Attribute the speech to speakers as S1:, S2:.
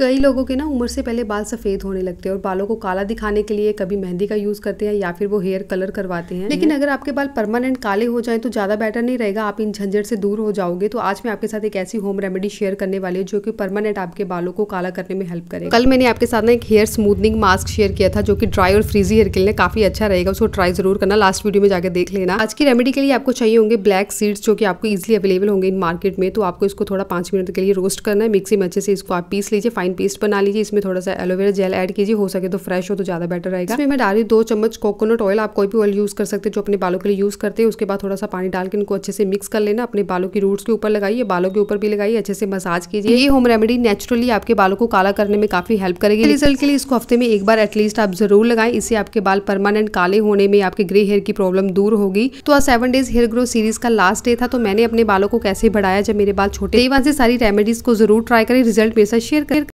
S1: कई लोगों के ना उम्र से पहले बाल सफ़ेद होने लगते हैं और बालों को काला दिखाने के लिए कभी मेहंदी का यूज़ करते हैं या फिर वो हेयर कलर करवाते हैं लेकिन हम्म। अगर आपके बाल परमानेंट काले हो जाएं तो ज़्यादा बेटर नहीं रहेगा आप इन झंझट से दूर हो जाओगे तो आज मैं आपके साथ एक ऐसी होम रेमेडी शेयर करने वाली हूँ जो कि परमानेंट आपके बालों को काला करने में हेल्प करे कल मैंने आपके साथ ना एक हेयर स्मूदनिंग मास्क शेयर किया था जो कि ड्राई और फ्रीजी हेयर के लिए काफ़ी अच्छा रहेगा उसको ट्राई जरूर करना लास्ट वीडियो में जाकर देख लेना आज की रेमेडी के लिए आपको चाहिए होंगे ब्लैक सीड्स जो कि आपको ईजिली अवेलेबल होंगे इन मार्केट में तो आपको इसको थोड़ा पाँच मिनट के लिए रोस्ट करना है मिक्सी में अच्छे से इसको आप पीस लीजिए फाइन फाइन पेस्ट बना लीजिए इसमें थोड़ा सा एलोवेरा जेल ऐड कीजिए हो सके तो फ्रेश हो तो ज़्यादा बेटर रहेगा इसमें मैं रही दो चम्मच कोकोनट ऑयल आप कोई भी ऑयल यूज़ कर सकते हैं जो अपने बालों के लिए यूज़ करते हैं उसके बाद थोड़ा सा पानी डाल के इनको अच्छे से मिक्स कर लेना अपने बालों की रूट्स के ऊपर लगाइए बालों के ऊपर भी लगाइए अच्छे से मसाज कीजिए ये होम रेमेडी नेचुरली आपके बालों को काला करने में काफ़ी हेल्प करेगी रिजल्ट के लिए इसको हफ्ते में एक बार एटलीस्ट आप जरूर लगाएं इससे आपके बाल परमानेंट काले होने में आपके ग्रे हेयर की प्रॉब्लम दूर होगी तो आज seven days hair grow series का लास्ट डे था तो मैंने अपने बालों को कैसे बढ़ाया जब मेरे बाल छोटे वहां से तो सारी रेमेडीज को जरूर ट्राई करें रिजल्ट मेरे साथ शेयर करें